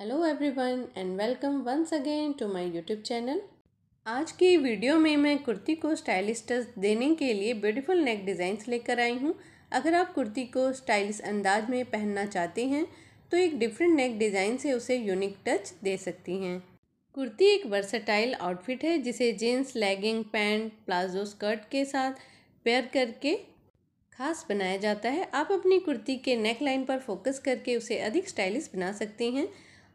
hello everyone and welcome once again to my YouTube channel आज की video में मैं कुर्ती को स्टाइलिश टच देने के लिए ब्यूटीफुल नेक डिज़ाइंस लेकर आई हूँ अगर आप कुर्ती को स्टाइलिश अंदाज में पहनना चाहते हैं तो एक डिफरेंट नेक डिज़ाइन से उसे यूनिक टच दे सकती हैं कुर्ती एक वर्सटाइल आउटफिट है जिसे jeans legging pant palazzo skirt के साथ पेयर करके खास बनाया जाता है आप अपनी कुर्ती के नेक लाइन पर फोकस करके उसे अधिक स्टाइलिश बना सकती हैं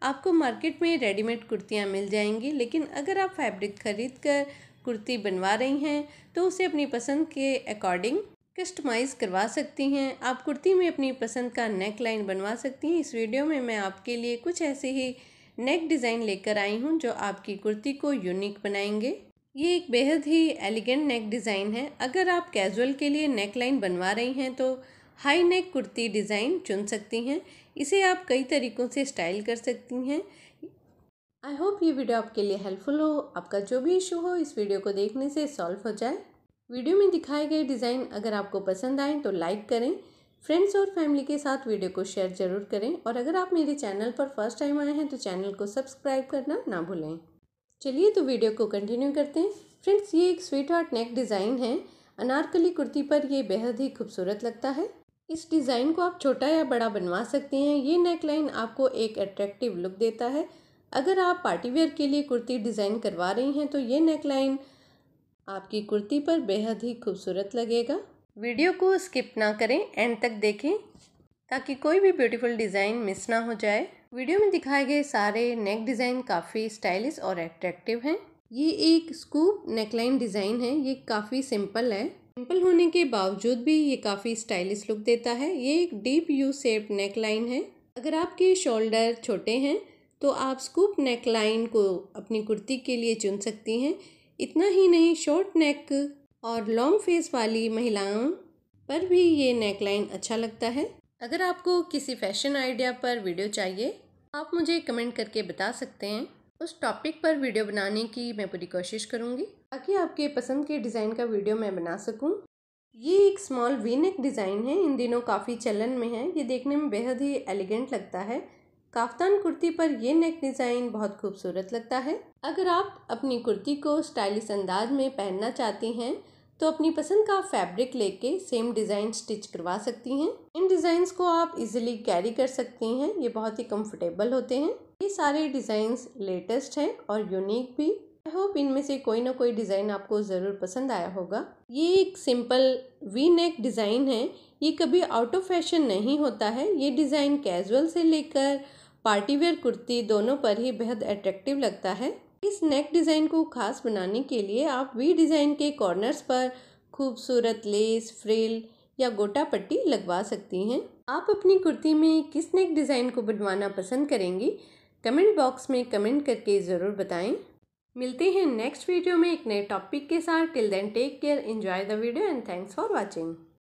आपको मार्केट में रेडीमेड कुर्तियाँ मिल जाएंगी लेकिन अगर आप फैब्रिक खरीद कर कुर्ती बनवा रही हैं तो उसे अपनी पसंद के अकॉर्डिंग कस्टमाइज़ करवा सकती हैं आप कुर्ती में अपनी पसंद का नेक लाइन बनवा सकती हैं इस वीडियो में मैं आपके लिए कुछ ऐसे ही नेक डिज़ाइन लेकर आई हूँ जो आपकी कुर्ती को यूनिक बनाएंगे ये एक बेहद ही एलिगेंट नेक डिज़ाइन है अगर आप कैजुअल के लिए नेक लाइन बनवा रही हैं तो हाई नेक कुर्ती डिज़ाइन चुन सकती हैं इसे आप कई तरीक़ों से स्टाइल कर सकती हैं आई होप ये वीडियो आपके लिए हेल्पफुल हो आपका जो भी इशू हो इस वीडियो को देखने से सॉल्व हो जाए वीडियो में दिखाए गए डिज़ाइन अगर आपको पसंद आए तो लाइक करें फ्रेंड्स और फैमिली के साथ वीडियो को शेयर जरूर करें और अगर आप मेरे चैनल पर फर्स्ट टाइम आए हैं तो चैनल को सब्सक्राइब करना ना भूलें चलिए तो वीडियो को कंटिन्यू करते हैं फ्रेंड्स ये एक स्वीट हार्ट नेक डिज़ाइन है अनारकली कुर्ती पर ये बेहद ही खूबसूरत लगता है इस डिज़ाइन को आप छोटा या बड़ा बनवा सकते हैं ये नेकलाइन आपको एक अट्रैक्टिव लुक देता है अगर आप पार्टीवेयर के लिए कुर्ती डिज़ाइन करवा रही हैं तो ये नेकलाइन आपकी कुर्ती पर बेहद ही खूबसूरत लगेगा वीडियो को स्किप ना करें एंड तक देखें ताकि कोई भी ब्यूटीफुल डिज़ाइन मिस ना हो जाए वीडियो में दिखाए गए सारे नेक डिज़ाइन काफ़ी स्टाइलिश और अट्रैक्टिव हैं ये एक स्कूप नेकलाइन डिज़ाइन है ये काफ़ी सिंपल है सिंपल होने के बावजूद भी ये काफ़ी स्टाइलिश लुक देता है ये एक deep U shape neckline है अगर आपके शोल्डर छोटे हैं तो आप स्कूप नेक लाइन को अपनी कुर्ती के लिए चुन सकती हैं इतना ही नहीं शॉर्ट नेक और लॉन्ग फेस वाली महिलाओं पर भी ये नेक लाइन अच्छा लगता है अगर आपको किसी फैशन आइडिया पर वीडियो चाहिए आप मुझे कमेंट करके बता सकते हैं उस टॉपिक पर वीडियो बनाने की मैं पूरी कोशिश करूँगी ताकि आपके पसंद के डिज़ाइन का वीडियो मैं बना सकूँ ये एक स्मॉल वीनेक डिज़ाइन है इन दिनों काफ़ी चलन में है ये देखने में बेहद ही एलिगेंट लगता है काफ्तान कुर्ती पर यह नेक डिज़ाइन बहुत खूबसूरत लगता है अगर आप अपनी कुर्ती को स्टाइलिश अंदाज में पहनना चाहती हैं तो अपनी पसंद का फैब्रिक लेके सेम डिज़ाइन स्टिच करवा सकती हैं इन डिज़ाइंस को आप इजीली कैरी कर सकती हैं ये बहुत ही कंफर्टेबल होते हैं ये सारे डिज़ाइंस लेटेस्ट हैं और यूनिक भी आई होप इनमें से कोई ना कोई डिज़ाइन आपको ज़रूर पसंद आया होगा ये एक सिंपल वी नेक डिज़ाइन है ये कभी आउट ऑफ फैशन नहीं होता है ये डिज़ाइन कैजुअल से लेकर पार्टीवेयर कुर्ती दोनों पर ही बेहद अट्रैक्टिव लगता है इस नेक डिज़ाइन को खास बनाने के लिए आप वी डिज़ाइन के कॉर्नर्स पर खूबसूरत लेस फ्रिल या गोटा पट्टी लगवा सकती हैं आप अपनी कुर्ती में किस नेक डिज़ाइन को बनवाना पसंद करेंगी कमेंट बॉक्स में कमेंट करके ज़रूर बताएं मिलते हैं नेक्स्ट वीडियो में एक नए टॉपिक के साथ till then take care enjoy the video and thanks for watching